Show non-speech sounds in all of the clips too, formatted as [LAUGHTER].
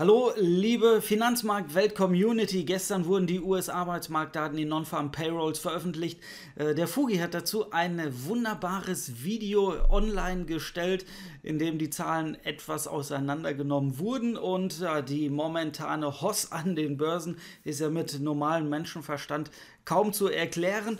Hallo, liebe Finanzmarkt-Welt-Community. Gestern wurden die US-Arbeitsmarktdaten, die Non-Farm Payrolls, veröffentlicht. Äh, der Fugi hat dazu ein wunderbares Video online gestellt, in dem die Zahlen etwas auseinandergenommen wurden und äh, die momentane Hoss an den Börsen ist ja mit normalem Menschenverstand kaum zu erklären.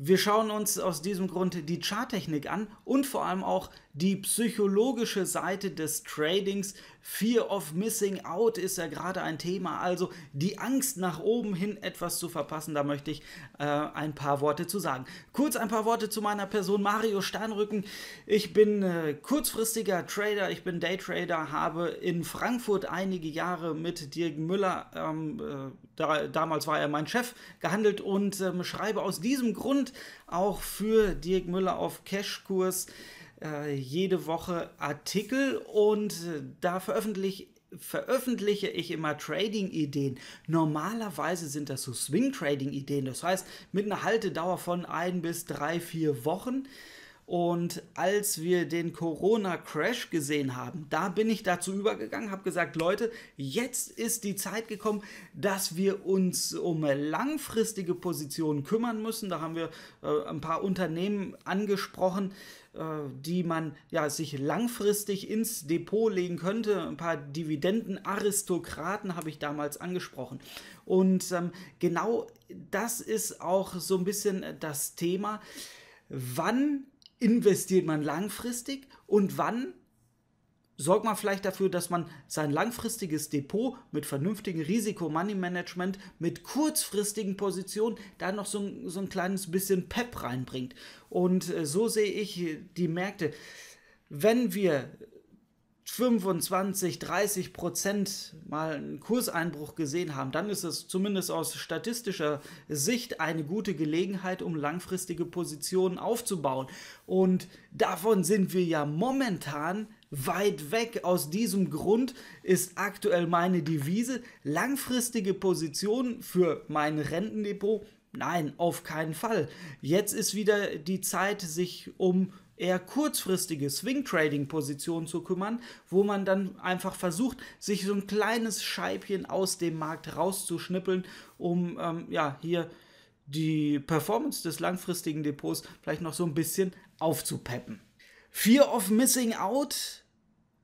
Wir schauen uns aus diesem Grund die Charttechnik an und vor allem auch die psychologische Seite des Tradings. Fear of Missing Out ist ja gerade ein Thema, also die Angst nach oben hin etwas zu verpassen, da möchte ich äh, ein paar Worte zu sagen. Kurz ein paar Worte zu meiner Person, Mario Sternrücken. Ich bin äh, kurzfristiger Trader, ich bin Daytrader, habe in Frankfurt einige Jahre mit Dirk Müller, ähm, äh, da, damals war er mein Chef, gehandelt und ähm, schreibe aus diesem Grund auch für Dirk Müller auf Cashkurs. kurs äh, jede Woche Artikel und äh, da veröffentliche veröffentliche ich immer Trading-Ideen. Normalerweise sind das so Swing-Trading-Ideen, das heißt mit einer Haltedauer von ein bis drei, vier Wochen. Und als wir den Corona-Crash gesehen haben, da bin ich dazu übergegangen, habe gesagt, Leute, jetzt ist die Zeit gekommen, dass wir uns um langfristige Positionen kümmern müssen. Da haben wir äh, ein paar Unternehmen angesprochen, äh, die man ja, sich langfristig ins Depot legen könnte. Ein paar Dividendenaristokraten habe ich damals angesprochen. Und ähm, genau das ist auch so ein bisschen das Thema. Wann investiert man langfristig und wann sorgt man vielleicht dafür, dass man sein langfristiges Depot mit vernünftigem Risiko-Money-Management, mit kurzfristigen Positionen da noch so, so ein kleines bisschen Pep reinbringt. Und äh, so sehe ich die Märkte. Wenn wir 25, 30 Prozent mal einen Kurseinbruch gesehen haben, dann ist es zumindest aus statistischer Sicht eine gute Gelegenheit, um langfristige Positionen aufzubauen. Und davon sind wir ja momentan weit weg. Aus diesem Grund ist aktuell meine Devise langfristige Position für mein Rentendepot. Nein, auf keinen Fall. Jetzt ist wieder die Zeit, sich um eher kurzfristige Swing-Trading-Positionen zu kümmern, wo man dann einfach versucht, sich so ein kleines Scheibchen aus dem Markt rauszuschnippeln, um ähm, ja hier die Performance des langfristigen Depots vielleicht noch so ein bisschen aufzupeppen. Fear of Missing Out.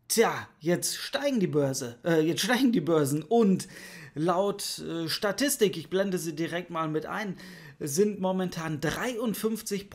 Tja, jetzt steigen die Börse, äh, jetzt steigen die Börsen und laut äh, Statistik, ich blende sie direkt mal mit ein, sind momentan 53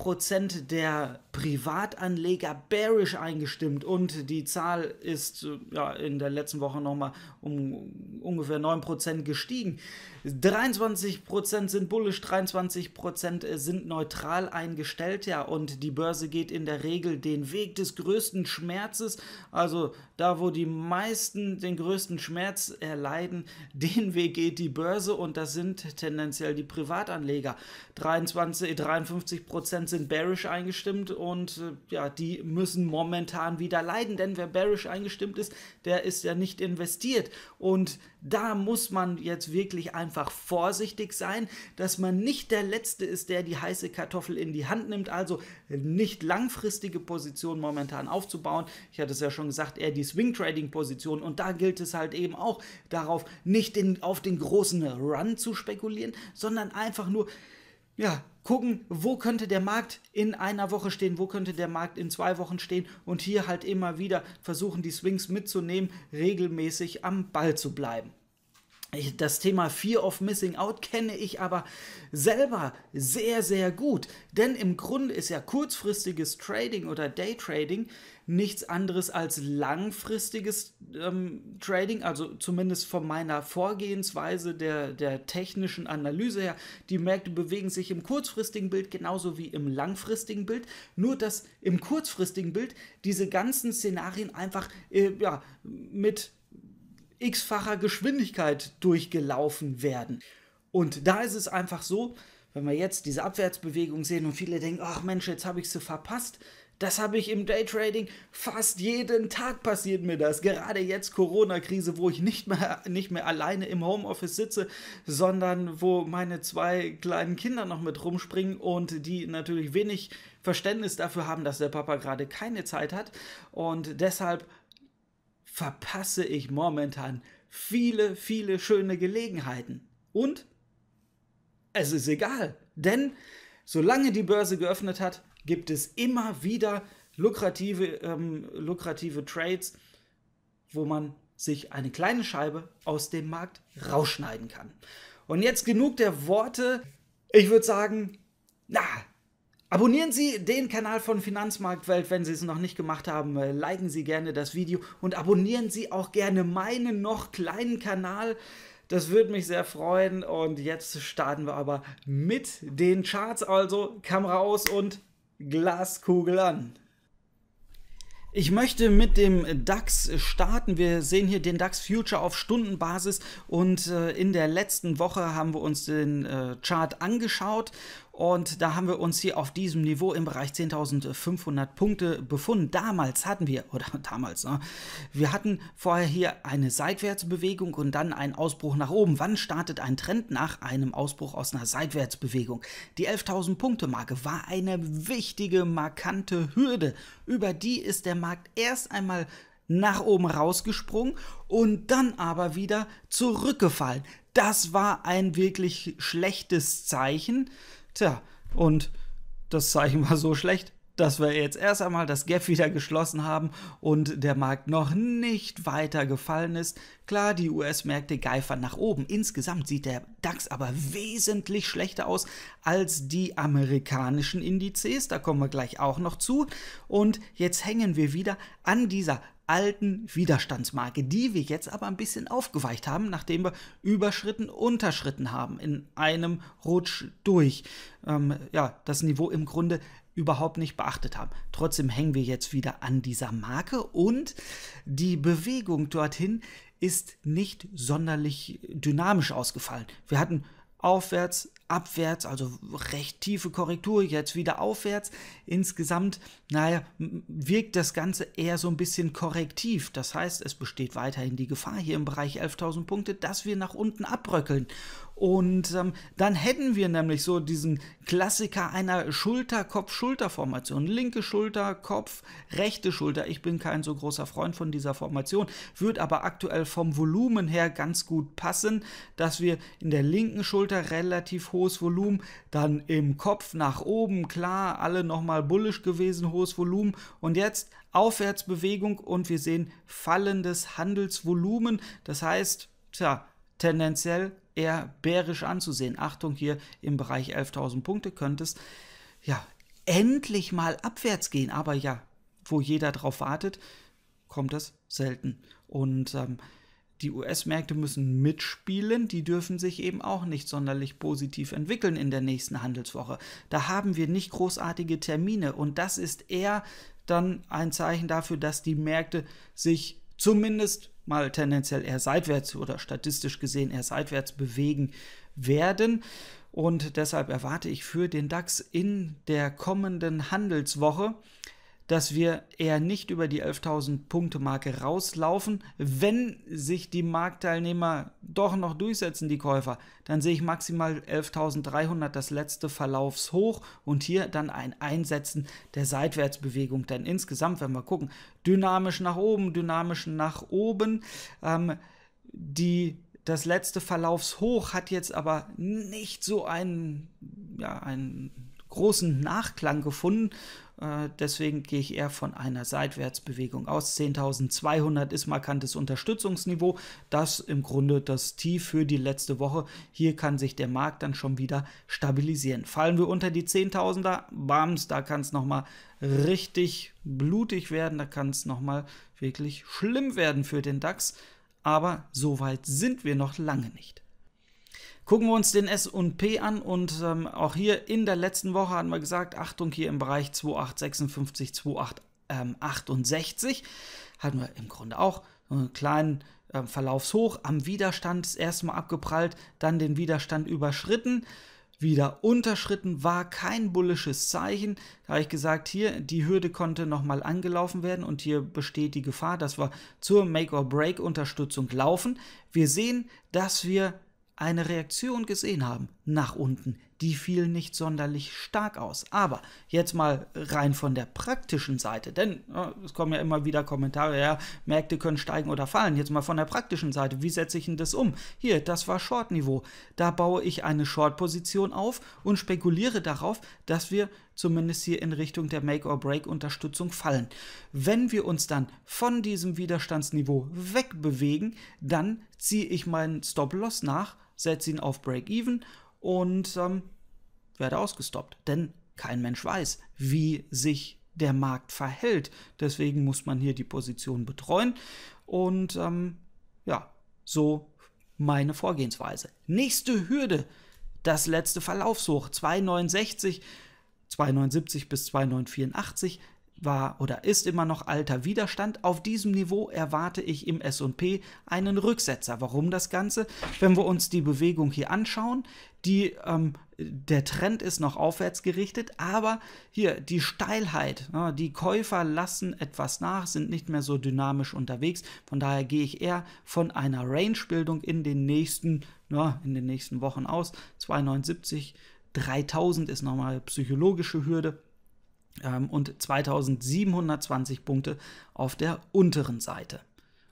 der Privatanleger bearish eingestimmt und die Zahl ist äh, ja, in der letzten Woche nochmal um ungefähr 9 gestiegen. 23 sind bullish, 23 äh, sind neutral eingestellt, ja, und die Börse geht in der Regel den Weg des größten Schmerzes, also da, wo die meisten den größten Schmerz erleiden, [LAUGHS] den Weg geht die Börse und das sind tendenziell die Privatanleger. 23, 53 Prozent sind bearish eingestimmt und äh, ja, die müssen momentan wieder leiden, denn wer bearish eingestimmt ist, der ist ja nicht investiert. Und da muss man jetzt wirklich einfach vorsichtig sein, dass man nicht der Letzte ist, der die heiße Kartoffel in die Hand nimmt. Also nicht langfristige Positionen momentan aufzubauen. Ich hatte es ja schon gesagt, eher die Swing Trading Position. Und da gilt es halt eben auch darauf, nicht den, auf den großen Run zu spekulieren, sondern einfach nur ja, gucken, wo könnte der Markt in einer Woche stehen, wo könnte der Markt in zwei Wochen stehen und hier halt immer wieder versuchen, die Swings mitzunehmen, regelmäßig am Ball zu bleiben. Ich, das Thema Fear of Missing Out kenne ich aber selber sehr, sehr gut. Denn im Grunde ist ja kurzfristiges Trading oder Daytrading nichts anderes als langfristiges ähm, Trading, also zumindest von meiner Vorgehensweise der, der technischen Analyse her. Die Märkte bewegen sich im kurzfristigen Bild genauso wie im langfristigen Bild, nur dass im kurzfristigen Bild diese ganzen Szenarien einfach äh, ja, mit x-facher Geschwindigkeit durchgelaufen werden. Und da ist es einfach so, wenn wir jetzt diese Abwärtsbewegung sehen und viele denken, ach Mensch, jetzt habe ich sie verpasst. Das habe ich im Daytrading fast jeden Tag passiert mir das. Gerade jetzt Corona-Krise, wo ich nicht mehr, nicht mehr alleine im Homeoffice sitze, sondern wo meine zwei kleinen Kinder noch mit rumspringen und die natürlich wenig Verständnis dafür haben, dass der Papa gerade keine Zeit hat. Und deshalb verpasse ich momentan viele, viele schöne Gelegenheiten. Und es ist egal, denn solange die Börse geöffnet hat, gibt es immer wieder lukrative, ähm, lukrative Trades, wo man sich eine kleine Scheibe aus dem Markt rausschneiden kann. Und jetzt genug der Worte. Ich würde sagen, na, Abonnieren Sie den Kanal von Finanzmarktwelt, wenn Sie es noch nicht gemacht haben. Liken Sie gerne das Video und abonnieren Sie auch gerne meinen noch kleinen Kanal. Das würde mich sehr freuen. Und jetzt starten wir aber mit den Charts. Also Kamera aus und Glaskugel an. Ich möchte mit dem DAX starten. Wir sehen hier den DAX Future auf Stundenbasis und äh, in der letzten Woche haben wir uns den äh, Chart angeschaut und da haben wir uns hier auf diesem Niveau im Bereich 10.500 Punkte befunden. Damals hatten wir, oder [LAUGHS] damals, ne, wir hatten vorher hier eine Seitwärtsbewegung und dann einen Ausbruch nach oben. Wann startet ein Trend nach einem Ausbruch aus einer Seitwärtsbewegung? Die 11.000 Punkte Marke war eine wichtige, markante Hürde. Über die ist der Markt erst einmal nach oben rausgesprungen und dann aber wieder zurückgefallen. Das war ein wirklich schlechtes Zeichen. Tja, und das Zeichen war so schlecht, dass wir jetzt erst einmal das Gap wieder geschlossen haben und der Markt noch nicht weiter gefallen ist. Klar, die US-Märkte geifern nach oben. Insgesamt sieht der DAX aber wesentlich schlechter aus als die amerikanischen Indizes. Da kommen wir gleich auch noch zu. Und jetzt hängen wir wieder an dieser alten Widerstandsmarke, die wir jetzt aber ein bisschen aufgeweicht haben, nachdem wir Überschritten, Unterschritten haben, in einem Rutsch durch. Ähm, ja, das Niveau im Grunde überhaupt nicht beachtet haben. Trotzdem hängen wir jetzt wieder an dieser Marke und die Bewegung dorthin ist nicht sonderlich dynamisch ausgefallen. Wir hatten aufwärts, abwärts, also recht tiefe Korrektur, jetzt wieder aufwärts. Insgesamt, naja, wirkt das Ganze eher so ein bisschen korrektiv. Das heißt, es besteht weiterhin die Gefahr hier im Bereich 11.000 Punkte, dass wir nach unten abbröckeln. Und ähm, dann hätten wir nämlich so diesen Klassiker einer Schulter-Kopf-Schulter-Formation. Linke Schulter, Kopf, rechte Schulter. Ich bin kein so großer Freund von dieser Formation, wird aber aktuell vom Volumen her ganz gut passen, dass wir in der linken Schulter relativ hoch hohes Volumen, dann im Kopf nach oben, klar, alle nochmal bullisch gewesen, hohes Volumen und jetzt Aufwärtsbewegung und wir sehen fallendes Handelsvolumen, das heißt, tja, tendenziell eher bärisch anzusehen. Achtung hier im Bereich 11.000 Punkte könnte es ja endlich mal abwärts gehen, aber ja, wo jeder drauf wartet, kommt es selten und ähm, die US-Märkte müssen mitspielen, die dürfen sich eben auch nicht sonderlich positiv entwickeln in der nächsten Handelswoche. Da haben wir nicht großartige Termine und das ist eher dann ein Zeichen dafür, dass die Märkte sich zumindest mal tendenziell eher seitwärts oder statistisch gesehen eher seitwärts bewegen werden. Und deshalb erwarte ich für den DAX in der kommenden Handelswoche dass wir eher nicht über die 11.000 Punkte Marke rauslaufen. Wenn sich die Marktteilnehmer doch noch durchsetzen, die Käufer, dann sehe ich maximal 11.300 das letzte Verlaufshoch und hier dann ein Einsetzen der Seitwärtsbewegung. Denn insgesamt, wenn wir gucken, dynamisch nach oben, dynamisch nach oben, ähm, die das letzte Verlaufshoch hat jetzt aber nicht so einen, ja, einen großen Nachklang gefunden äh, deswegen gehe ich eher von einer Seitwärtsbewegung aus. 10.200 ist markantes Unterstützungsniveau. Das im Grunde das Tief für die letzte Woche. Hier kann sich der Markt dann schon wieder stabilisieren. Fallen wir unter die 10.000er, bams, da kann es nochmal richtig blutig werden. Da kann es nochmal wirklich schlimm werden für den DAX. Aber so weit sind wir noch lange nicht. Gucken wir uns den SP an und ähm, auch hier in der letzten Woche hatten wir gesagt, Achtung hier im Bereich 2856, 2868 ähm, hatten wir im Grunde auch einen kleinen ähm, Verlaufshoch am Widerstand erstmal abgeprallt, dann den Widerstand überschritten, wieder unterschritten, war kein bullisches Zeichen. Da habe ich gesagt, hier die Hürde konnte nochmal angelaufen werden und hier besteht die Gefahr, dass wir zur Make-or-Break-Unterstützung laufen. Wir sehen, dass wir eine Reaktion gesehen haben nach unten. Die fiel nicht sonderlich stark aus. Aber jetzt mal rein von der praktischen Seite, denn es kommen ja immer wieder Kommentare, ja, Märkte können steigen oder fallen. Jetzt mal von der praktischen Seite, wie setze ich denn das um? Hier, das war Short-Niveau. Da baue ich eine Short-Position auf und spekuliere darauf, dass wir zumindest hier in Richtung der Make-or-Break-Unterstützung fallen. Wenn wir uns dann von diesem Widerstandsniveau wegbewegen, dann ziehe ich meinen Stop-Loss nach setze ihn auf Break-Even und ähm, werde ausgestoppt. Denn kein Mensch weiß, wie sich der Markt verhält. Deswegen muss man hier die Position betreuen. Und ähm, ja, so meine Vorgehensweise. Nächste Hürde, das letzte Verlaufshoch 269, 279 bis 2984 war oder ist immer noch alter Widerstand. Auf diesem Niveau erwarte ich im SP einen Rücksetzer. Warum das Ganze? Wenn wir uns die Bewegung hier anschauen, die, ähm, der Trend ist noch aufwärts gerichtet, aber hier die Steilheit, ja, ne, die Käufer lassen etwas nach, sind nicht mehr so dynamisch unterwegs. Von daher gehe ich eher von einer Range-Bildung in den nächsten, ja, ne, in den nächsten Wochen aus. 279, 3000 ist nochmal psychologische Hürde ähm, und 2720 Punkte auf der unteren Seite.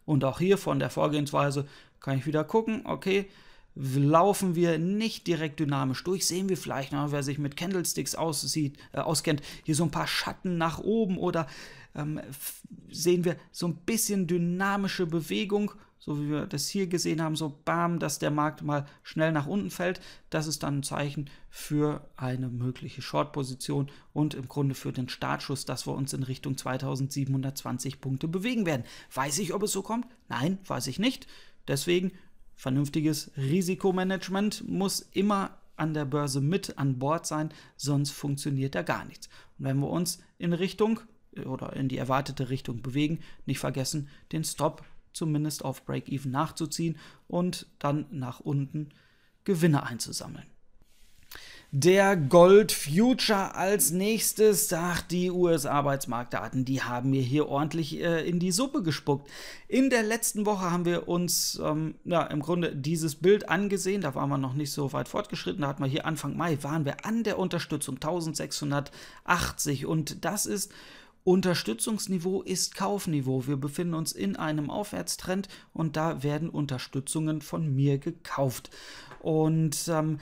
Und auch hier von der Vorgehensweise kann ich wieder gucken, okay, laufen wir nicht direkt dynamisch durch, sehen wir vielleicht, na, wer sich mit Candlesticks aussieht, äh, auskennt, hier so ein paar Schatten nach oben oder ähm, sehen wir so ein bisschen dynamische Bewegung so wie wir das hier gesehen haben, so bam, dass der Markt mal schnell nach unten fällt. Das ist dann ein Zeichen für eine mögliche Short-Position und im Grunde für den Startschuss, dass wir uns in Richtung 2720 Punkte bewegen werden. Weiß ich, ob es so kommt? Nein, weiß ich nicht. Deswegen vernünftiges Risikomanagement muss immer an der Börse mit an Bord sein, sonst funktioniert da gar nichts. Und wenn wir uns in Richtung äh, oder in die erwartete Richtung bewegen, nicht vergessen, den Stop zumindest auf Break-Even nachzuziehen und dann nach unten Gewinne einzusammeln. Der Gold Future als nächstes, sagt die US-Arbeitsmarktdaten, die haben mir hier ordentlich äh, in die Suppe gespuckt. In der letzten Woche haben wir uns ähm, ja, im Grunde dieses Bild angesehen, da waren wir noch nicht so weit fortgeschritten, da hatten wir hier Anfang Mai, waren wir an der Unterstützung 1680 und das ist Unterstützungsniveau ist Kaufniveau. Wir befinden uns in einem Aufwärtstrend und da werden Unterstützungen von mir gekauft. Und ähm,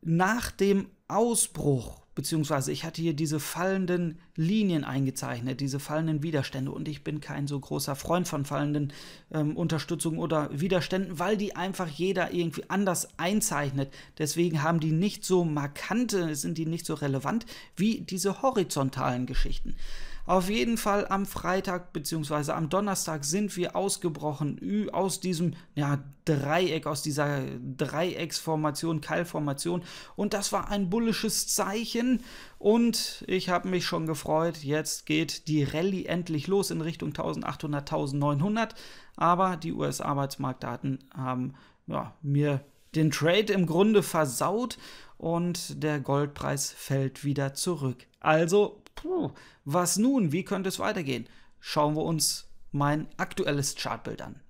nach dem Ausbruch, beziehungsweise ich hatte hier diese fallenden Linien eingezeichnet, diese fallenden Widerstände und ich bin kein so großer Freund von fallenden ähm, Unterstützungen oder Widerständen, weil die einfach jeder irgendwie anders einzeichnet. Deswegen haben die nicht so markante, sind die nicht so relevant wie diese horizontalen Geschichten. Auf jeden Fall am Freitag bzw. am Donnerstag sind wir ausgebrochen aus diesem ja, Dreieck, aus dieser Dreiecksformation, Keilformation. Und das war ein bullisches Zeichen. Und ich habe mich schon gefreut, jetzt geht die Rallye endlich los in Richtung 1800, 1900. Aber die US-Arbeitsmarktdaten haben ja, mir den Trade im Grunde versaut und der Goldpreis fällt wieder zurück. Also puh, was nun, wie könnte es weitergehen? Schauen wir uns mein aktuelles Chartbild an.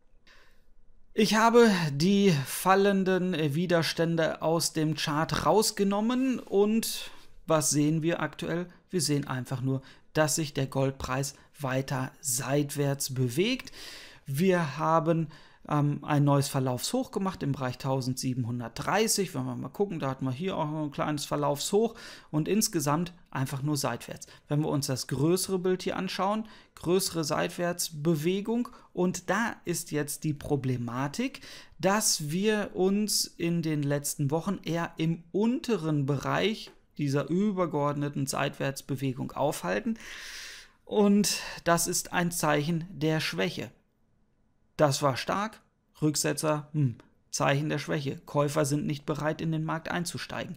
Ich habe die fallenden Widerstände aus dem Chart rausgenommen und was sehen wir aktuell? Wir sehen einfach nur, dass sich der Goldpreis weiter seitwärts bewegt. Wir haben ähm, ein neues Verlaufshoch gemacht im Bereich 1730. Wenn wir mal gucken, da hatten wir hier auch noch ein kleines Verlaufshoch und insgesamt einfach nur seitwärts. Wenn wir uns das größere Bild hier anschauen, größere Seitwärtsbewegung und da ist jetzt die Problematik, dass wir uns in den letzten Wochen eher im unteren Bereich dieser übergeordneten Seitwärtsbewegung aufhalten. Und das ist ein Zeichen der Schwäche. Das war stark. Rücksetzer, hm, Zeichen der Schwäche. Käufer sind nicht bereit, in den Markt einzusteigen.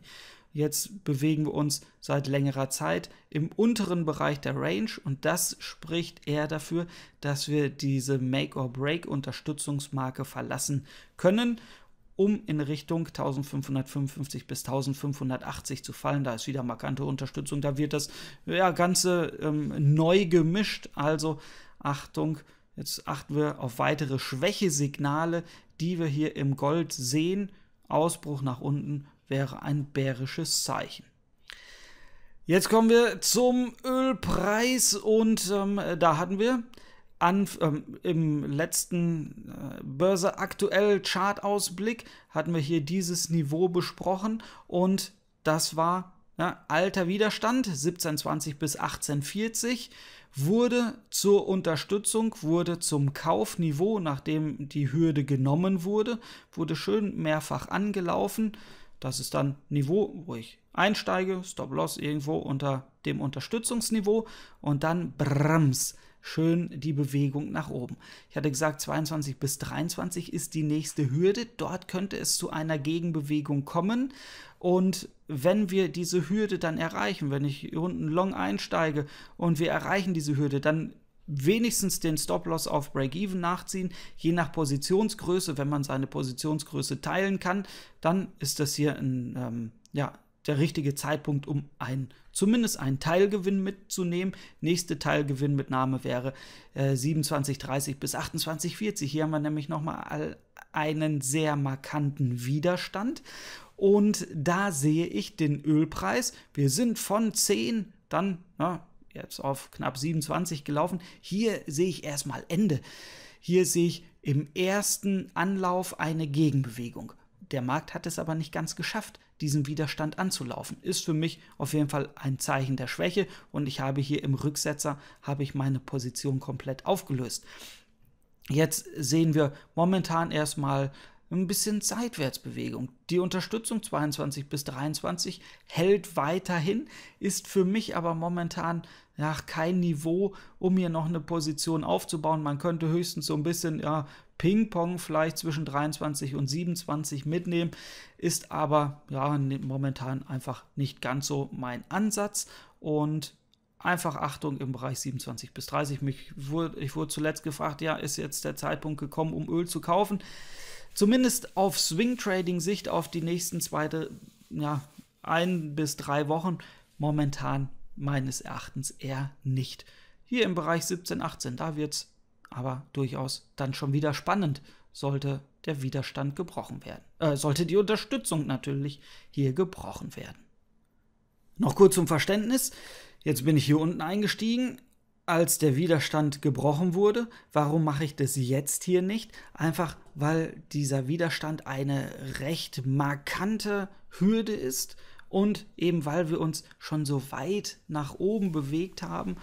Jetzt bewegen wir uns seit längerer Zeit im unteren Bereich der Range und das spricht eher dafür, dass wir diese Make-or-Break-Unterstützungsmarke verlassen können, um in Richtung 1555 bis 1580 zu fallen. Da ist wieder markante Unterstützung. Da wird das ja, Ganze ähm, neu gemischt. Also Achtung, Jetzt achten wir auf weitere Schwächesignale, die wir hier im Gold sehen. Ausbruch nach unten wäre ein bärisches Zeichen. Jetzt kommen wir zum Ölpreis und ähm, da hatten wir an, ähm, im letzten äh, Börse aktuell Chartausblick hatten wir hier dieses Niveau besprochen und das war ja, alter Widerstand 1720 bis 1840 wurde zur Unterstützung, wurde zum Kaufniveau, nachdem die Hürde genommen wurde, wurde schön mehrfach angelaufen. Das ist dann Niveau, wo ich einsteige, Stop-Loss irgendwo unter dem Unterstützungsniveau und dann Brems schön die Bewegung nach oben. Ich hatte gesagt, 22 bis 23 ist die nächste Hürde. Dort könnte es zu einer Gegenbewegung kommen. Und wenn wir diese Hürde dann erreichen, wenn ich unten long einsteige und wir erreichen diese Hürde, dann wenigstens den Stop-Loss auf Break-Even nachziehen, je nach Positionsgröße, wenn man seine Positionsgröße teilen kann, dann ist das hier ein, ähm, ja, der richtige Zeitpunkt, um einen, zumindest einen Teilgewinn mitzunehmen. Nächste Teilgewinnmitnahme wäre äh, 27,30 bis 28,40. Hier haben wir nämlich nochmal einen sehr markanten Widerstand. Und da sehe ich den Ölpreis. Wir sind von 10 dann na, jetzt auf knapp 27 gelaufen. Hier sehe ich erstmal Ende. Hier sehe ich im ersten Anlauf eine Gegenbewegung. Der Markt hat es aber nicht ganz geschafft, diesen Widerstand anzulaufen. Ist für mich auf jeden Fall ein Zeichen der Schwäche und ich habe hier im Rücksetzer habe ich meine Position komplett aufgelöst. Jetzt sehen wir momentan erstmal ein bisschen Seitwärtsbewegung. Die Unterstützung 22 bis 23 hält weiterhin, ist für mich aber momentan nach kein Niveau, um hier noch eine Position aufzubauen. Man könnte höchstens so ein bisschen ja, Ping-Pong vielleicht zwischen 23 und 27 mitnehmen, ist aber ja ne, momentan einfach nicht ganz so mein Ansatz und einfach Achtung im Bereich 27 bis 30. Mich wurde, ich wurde zuletzt gefragt, ja, ist jetzt der Zeitpunkt gekommen, um Öl zu kaufen? zumindest auf Swing Trading Sicht auf die nächsten zwei, ja, ein bis drei Wochen momentan meines Erachtens eher nicht. Hier im Bereich 17, 18, da wird es aber durchaus dann schon wieder spannend, sollte der Widerstand gebrochen werden. Äh, sollte die Unterstützung natürlich hier gebrochen werden. Noch kurz zum Verständnis. Jetzt bin ich hier unten eingestiegen, als der Widerstand gebrochen wurde. Warum mache ich das jetzt hier nicht? Einfach weil dieser Widerstand eine recht markante Hürde ist und eben weil wir uns schon so weit nach oben bewegt haben.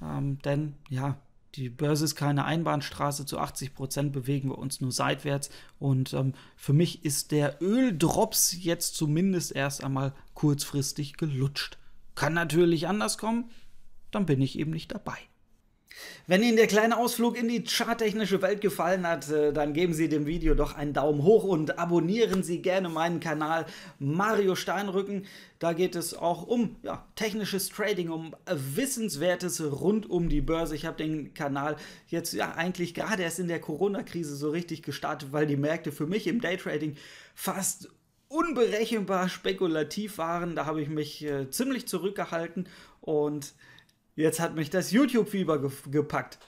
Ähm, denn ja, die Börse ist keine Einbahnstraße, zu 80% Prozent bewegen wir uns nur seitwärts. Und ähm, für mich ist der Öldrops jetzt zumindest erst einmal kurzfristig gelutscht. Kann natürlich anders kommen, dann bin ich eben nicht dabei. Wenn Ihnen der kleine Ausflug in die charttechnische Welt gefallen hat, äh, dann geben Sie dem Video doch einen Daumen hoch und abonnieren Sie gerne meinen Kanal Mario Steinrücken. Da geht es auch um ja, technisches Trading, um äh, Wissenswertes rund um die Börse. Ich habe den Kanal jetzt ja eigentlich gerade erst in der Corona-Krise so richtig gestartet, weil die Märkte für mich im Daytrading fast unberechenbar spekulativ waren. Da habe ich mich äh, ziemlich zurückgehalten und Jetzt hat mich das YouTube-Fieber ge gepackt.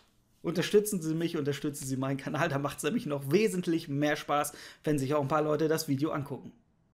Unterstützen Sie mich, unterstützen Sie meinen Kanal, da macht es nämlich noch wesentlich mehr Spaß, wenn sich auch ein paar Leute das Video angucken.